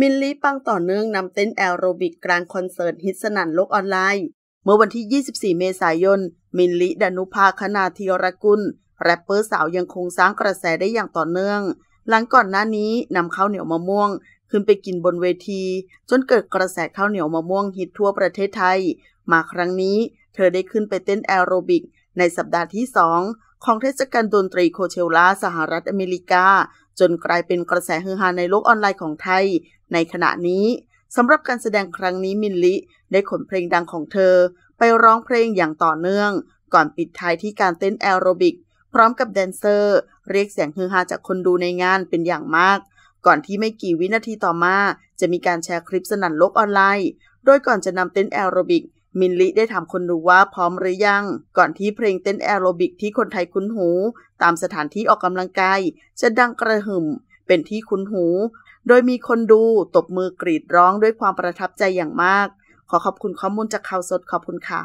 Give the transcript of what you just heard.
มินลีปังต่อเนื่องนำเต้นแอโรบิกกลางคอนเสิร์ตฮิตสนันโลกออนไลน์ เมื่อวันที่ 24 เมษายน มินลีดานุภาคณาธีรกุลแรปเปอร์สาวยังคงสร้างกระแสได้อย่างต่อเนื่อง หลังก่อนหน้านี้นำข้าวเหนียวมะม่วง ขึ้นไปกินบนเวที จนเกิดกระแสข้าวเหนียวมะม่วงฮิตทั่วประเทศไทย มาครั้งนี้เธอได้ขึ้นไปเต้นแอโรบิก ในสัปดาห์ที่2ของเทศกาลดนตรีโคเชลลาสหรัฐอเมริกาจนกลายเป็นกระแสฮือฮาในโลกออนไลน์ของไทย ในขณะนี้สำหรับการแสดงครั้งนี้มินลิ ได้ขนเพลงดังของเธอ ไปร้องเพลงอย่างต่อเนื่อง ก่อนปิดท้ายที่การเต้นแอโรบิกพร้อมกับแดนเซอร์ เรียกเสียงฮือฮาจากคนดูในงานเป็นอย่างมาก ก่อนที่ไม่กี่วินาทีต่อมา จะมีการแชร์คลิปสนั่นโลกออนไลน์ โดยก่อนจะนำเต้นแอโรบิกมินลิได้ถามคนดูว่าพร้อมหรือยัง ก่อนที่เพลงเต้นแอโรบิกที่คนไทยคุ้นหู ตามสถานที่ออกกำลังกายจะดังกระหึ่มเป็นที่คุ้นหู โดยมีคนดูตบมือกรีดร้องด้วยความประทับใจอย่างมาก ขอขอบคุณข้อมูลจากข่าวสดขอบคุณค่ะ